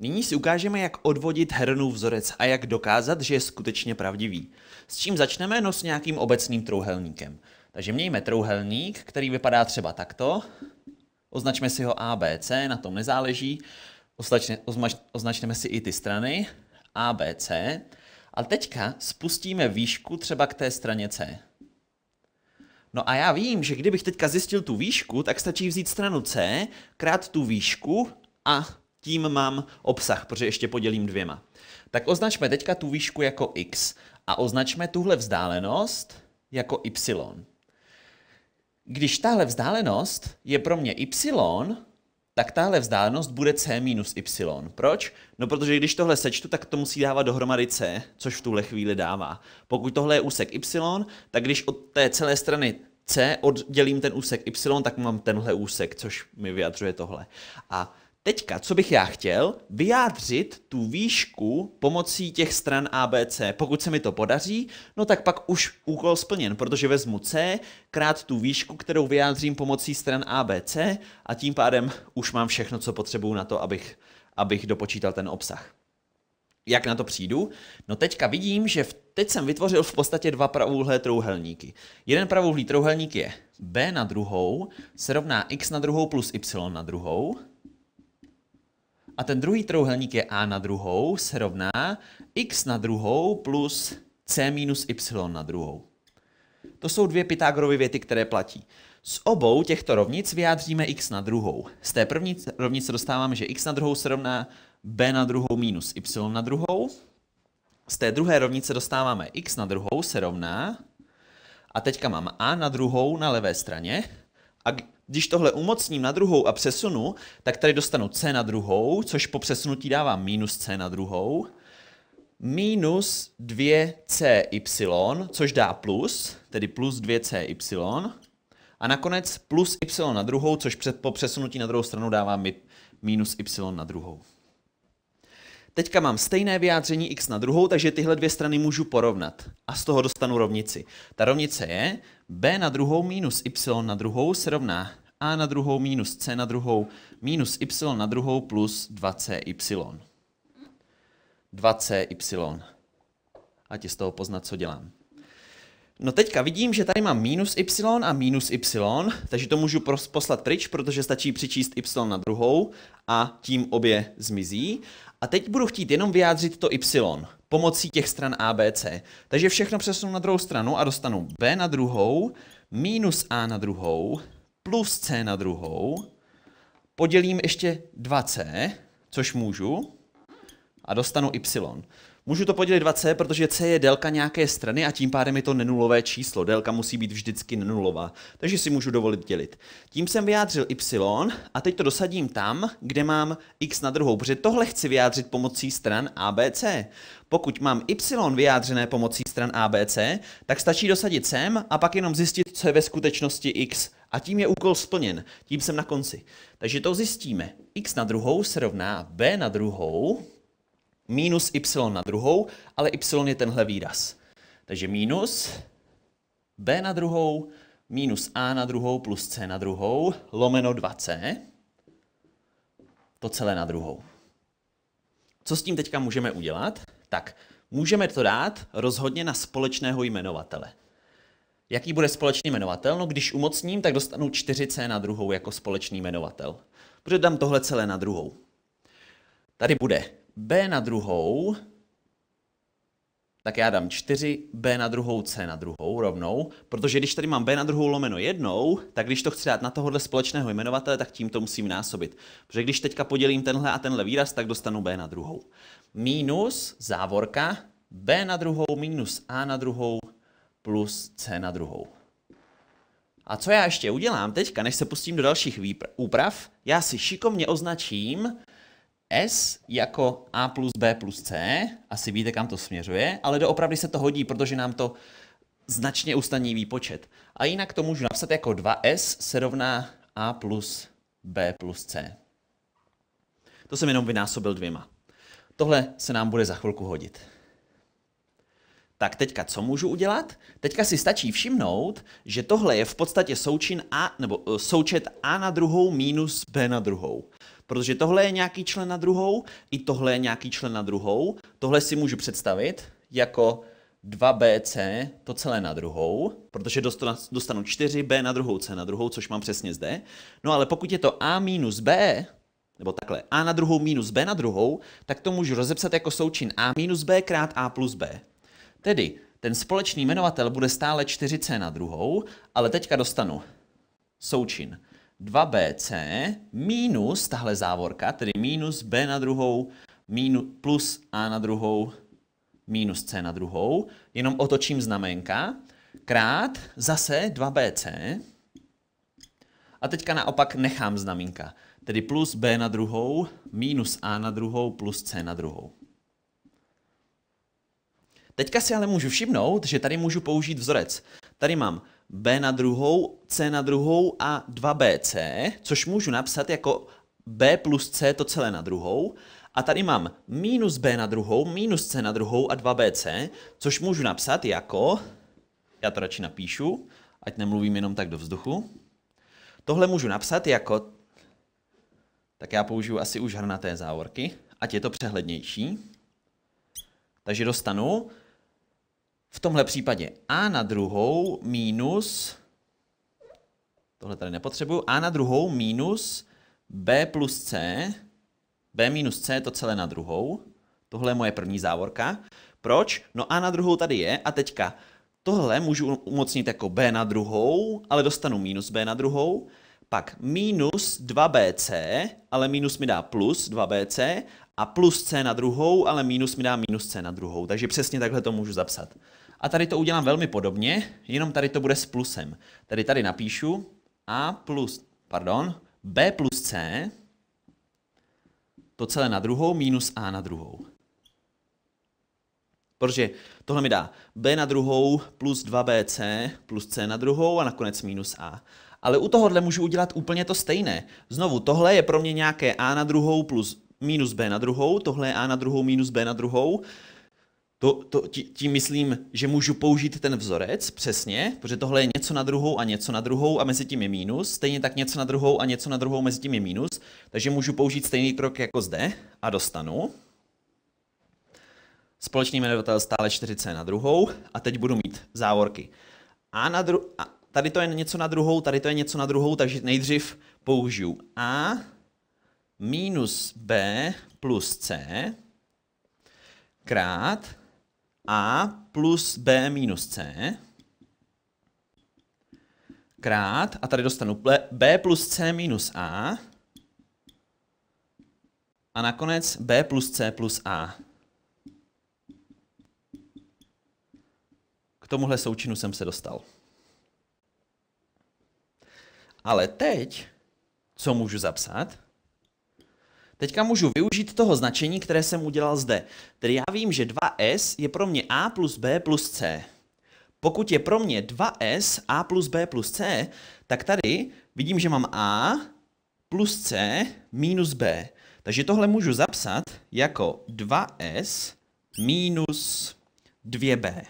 Nyní si ukážeme, jak odvodit hernův vzorec a jak dokázat, že je skutečně pravdivý. S čím začneme? No s nějakým obecným trouhelníkem. Takže mějme trouhelník, který vypadá třeba takto. Označme si ho ABC, na tom nezáleží. Označne, označ, označneme si i ty strany ABC. A teďka spustíme výšku třeba k té straně C. No a já vím, že kdybych teďka zjistil tu výšku, tak stačí vzít stranu C, krát tu výšku a tím mám obsah, protože ještě podělím dvěma. Tak označme teďka tu výšku jako x a označme tuhle vzdálenost jako y. Když tahle vzdálenost je pro mě y, tak tahle vzdálenost bude c minus y. Proč? No protože když tohle sečtu, tak to musí dávat dohromady c, což v tuhle chvíli dává. Pokud tohle je úsek y, tak když od té celé strany c oddělím ten úsek y, tak mám tenhle úsek, což mi vyjadřuje tohle. A Teďka, co bych já chtěl, vyjádřit tu výšku pomocí těch stran ABC. Pokud se mi to podaří, no tak pak už úkol splněn, protože vezmu C, krát tu výšku, kterou vyjádřím pomocí stran ABC a tím pádem už mám všechno, co potřebuju na to, abych, abych dopočítal ten obsah. Jak na to přijdu? No teďka vidím, že v, teď jsem vytvořil v podstatě dva pravouhlé trouhelníky. Jeden pravouhlý trouhelník je b na druhou se rovná x na druhou plus y na druhou a ten druhý trouhelník je a na druhou se rovná x na druhou plus c minus y na druhou. To jsou dvě Pythagorovy věty, které platí. Z obou těchto rovnic vyjádříme x na druhou. Z té první rovnice dostáváme, že x na druhou se rovná b na druhou minus y na druhou. Z té druhé rovnice dostáváme x na druhou se rovná, a teďka mám a na druhou na levé straně, a když tohle umocním na druhou a přesunu, tak tady dostanu C na druhou, což po přesunutí dává minus C na druhou, minus 2CY, což dá plus, tedy plus 2CY, a nakonec plus y na druhou, což před, po přesunutí na druhou stranu dává mi, minus y na druhou. Teďka mám stejné vyjádření x na druhou, takže tyhle dvě strany můžu porovnat. A z toho dostanu rovnici. Ta rovnice je b na druhou minus y na druhou se rovná a na druhou minus c na druhou minus y na druhou plus 2cy. 2cy. Ať je z toho poznat, co dělám. No teďka vidím, že tady mám minus y a minus y, takže to můžu poslat pryč, protože stačí přičíst y na druhou a tím obě zmizí. A teď budu chtít jenom vyjádřit to y pomocí těch stran ABC. Takže všechno přesunu na druhou stranu a dostanu B na druhou, minus A na druhou, plus C na druhou, podělím ještě 2C, což můžu, a dostanu Y. Můžu to podělit 2C, protože C je délka nějaké strany a tím pádem je to nenulové číslo. Délka musí být vždycky nenulová, takže si můžu dovolit dělit. Tím jsem vyjádřil y a teď to dosadím tam, kde mám x na druhou, protože tohle chci vyjádřit pomocí stran ABC. Pokud mám y vyjádřené pomocí stran ABC, tak stačí dosadit sem a pak jenom zjistit, co je ve skutečnosti x. A tím je úkol splněn, tím jsem na konci. Takže to zjistíme. x na druhou se rovná b na druhou minus y na druhou, ale y je tenhle výraz. Takže minus b na druhou, minus a na druhou plus c na druhou, lomeno 2c, to celé na druhou. Co s tím teďka můžeme udělat? Tak, můžeme to dát rozhodně na společného jmenovatele. Jaký bude společný jmenovatel? No, když umocním, tak dostanu 4c na druhou jako společný jmenovatel. Protože dám tohle celé na druhou. Tady bude b na druhou, tak já dám 4b na druhou c na druhou rovnou, protože když tady mám b na druhou lomeno jednou, tak když to chci dát na tohohle společného jmenovatele, tak tím to musím násobit. Protože když teďka podělím tenhle a tenhle výraz, tak dostanu b na druhou. Minus závorka b na druhou minus a na druhou plus c na druhou. A co já ještě udělám teďka, než se pustím do dalších výpr- úprav, já si šikovně označím s jako A plus B plus C, asi víte, kam to směřuje, ale doopravdy se to hodí, protože nám to značně usnadní výpočet. A jinak to můžu napsat jako 2S se rovná A plus B plus C. To jsem jenom vynásobil dvěma. Tohle se nám bude za chvilku hodit. Tak teďka co můžu udělat? Teďka si stačí všimnout, že tohle je v podstatě součin A, nebo e, součet A na druhou minus B na druhou. Protože tohle je nějaký člen na druhou, i tohle je nějaký člen na druhou. Tohle si můžu představit jako 2bc, to celé na druhou, protože dostanu 4b na druhou c na druhou, což mám přesně zde. No ale pokud je to a minus b, nebo takhle, a na druhou minus b na druhou, tak to můžu rozepsat jako součin a minus b krát a plus b. Tedy ten společný jmenovatel bude stále 4c na druhou, ale teďka dostanu součin 2bc minus tahle závorka, tedy minus b na druhou minu, plus a na druhou minus c na druhou, jenom otočím znamenka, krát zase 2bc a teďka naopak nechám znamenka, tedy plus b na druhou minus a na druhou plus c na druhou. Teďka si ale můžu všimnout, že tady můžu použít vzorec. Tady mám B na druhou, C na druhou a 2BC, což můžu napsat jako B plus C to celé na druhou. A tady mám minus B na druhou, minus C na druhou a 2BC, což můžu napsat jako, já to radši napíšu, ať nemluvím jenom tak do vzduchu. Tohle můžu napsat jako, tak já použiju asi už hranaté závorky, ať je to přehlednější. Takže dostanu v tomhle případě a na druhou minus, tohle tady nepotřebuju, a na druhou minus b plus c, b minus c to celé na druhou, tohle je moje první závorka. Proč? No a na druhou tady je a teďka tohle můžu umocnit jako b na druhou, ale dostanu minus b na druhou, pak minus 2bc, ale minus mi dá plus 2bc a plus c na druhou, ale minus mi dá minus c na druhou. Takže přesně takhle to můžu zapsat. A tady to udělám velmi podobně, jenom tady to bude s plusem. Tady tady napíšu A plus, pardon, B plus C, to celé na druhou, minus A na druhou. Protože tohle mi dá B na druhou plus 2BC plus C na druhou a nakonec minus A. Ale u tohohle můžu udělat úplně to stejné. Znovu, tohle je pro mě nějaké A na druhou plus minus B na druhou, tohle je A na druhou minus B na druhou. To, to, tím myslím, že můžu použít ten vzorec, přesně, protože tohle je něco na druhou a něco na druhou a mezi tím je mínus, stejně tak něco na druhou a něco na druhou mezi tím je mínus, takže můžu použít stejný krok jako zde a dostanu. Společný jmenovatel stále 4C na druhou a teď budu mít závorky. A, na dru- a tady to je něco na druhou, tady to je něco na druhou, takže nejdřív použiju A minus B plus C krát a plus B minus C krát, a tady dostanu B plus C minus A a nakonec B plus C plus A. K tomuhle součinu jsem se dostal. Ale teď, co můžu zapsat? Teďka můžu využít toho značení, které jsem udělal zde. Tedy já vím, že 2s je pro mě a plus b plus c. Pokud je pro mě 2s a plus b plus c, tak tady vidím, že mám a plus c minus b. Takže tohle můžu zapsat jako 2s minus 2b.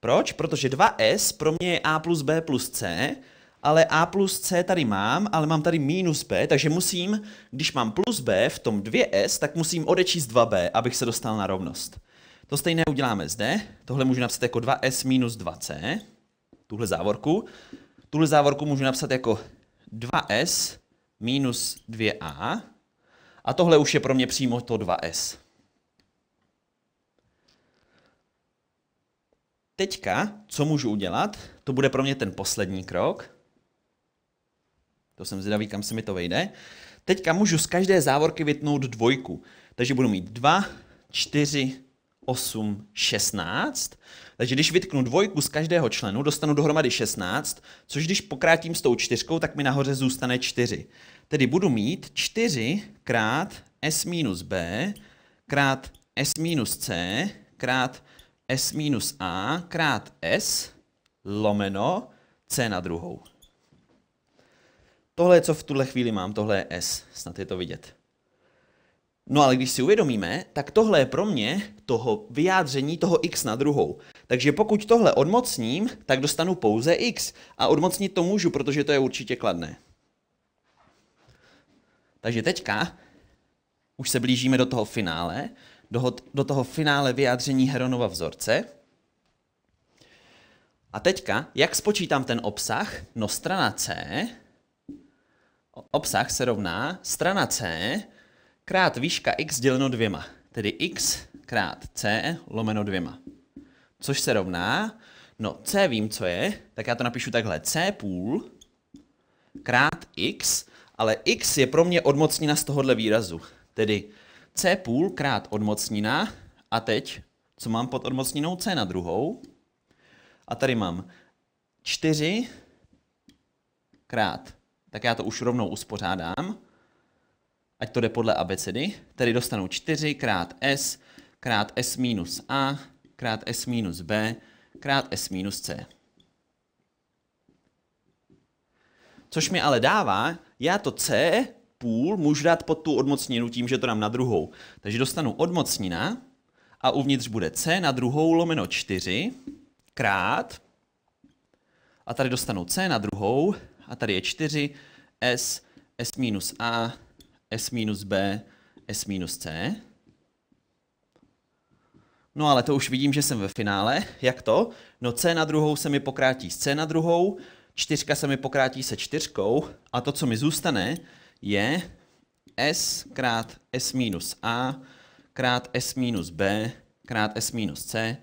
Proč? Protože 2s pro mě je a plus b plus c, ale A plus C tady mám, ale mám tady minus B, takže musím, když mám plus B v tom 2S, tak musím odečíst 2B, abych se dostal na rovnost. To stejné uděláme zde. Tohle můžu napsat jako 2S minus 2C, tuhle závorku. Tuhle závorku můžu napsat jako 2S minus 2A. A tohle už je pro mě přímo to 2S. Teďka, co můžu udělat, to bude pro mě ten poslední krok. To jsem zvědavý, kam se mi to vejde. Teďka můžu z každé závorky vytnout dvojku. Takže budu mít 2, 4, 8, 16. Takže když vytknu dvojku z každého členu, dostanu dohromady 16, což když pokrátím s tou čtyřkou, tak mi nahoře zůstane 4. Tedy budu mít 4 krát s minus b krát s minus c krát s minus a krát s lomeno c na druhou. Tohle je, co v tuhle chvíli mám, tohle je S, snad je to vidět. No ale když si uvědomíme, tak tohle je pro mě toho vyjádření toho x na druhou. Takže pokud tohle odmocním, tak dostanu pouze x. A odmocnit to můžu, protože to je určitě kladné. Takže teďka už se blížíme do toho finále, do, do toho finále vyjádření Heronova vzorce. A teďka, jak spočítám ten obsah? No strana C obsah se rovná strana C krát výška x děleno dvěma, tedy x krát c lomeno dvěma, což se rovná, no c vím, co je, tak já to napíšu takhle, c půl krát x, ale x je pro mě odmocnina z tohohle výrazu, tedy c půl krát odmocnina a teď, co mám pod odmocninou c na druhou, a tady mám 4 krát tak já to už rovnou uspořádám. Ať to jde podle abecedy. Tedy dostanu 4 krát s krát s minus a krát s minus b krát s minus c. Což mi ale dává, já to c půl můžu dát pod tu odmocninu tím, že to dám na druhou. Takže dostanu odmocnina a uvnitř bude c na druhou lomeno 4 krát a tady dostanu c na druhou a tady je 4, S, S minus A, S minus B, S minus C. No ale to už vidím, že jsem ve finále. Jak to? No C na druhou se mi pokrátí s C na druhou, čtyřka se mi pokrátí se čtyřkou a to, co mi zůstane, je S krát S minus A krát S minus B krát S minus C,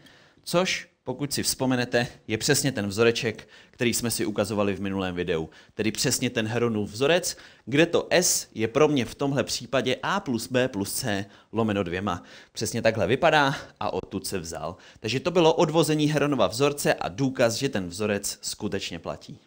což pokud si vzpomenete, je přesně ten vzoreček, který jsme si ukazovali v minulém videu. Tedy přesně ten Heronův vzorec, kde to S je pro mě v tomhle případě A plus B plus C lomeno dvěma. Přesně takhle vypadá a odtud se vzal. Takže to bylo odvození Heronova vzorce a důkaz, že ten vzorec skutečně platí.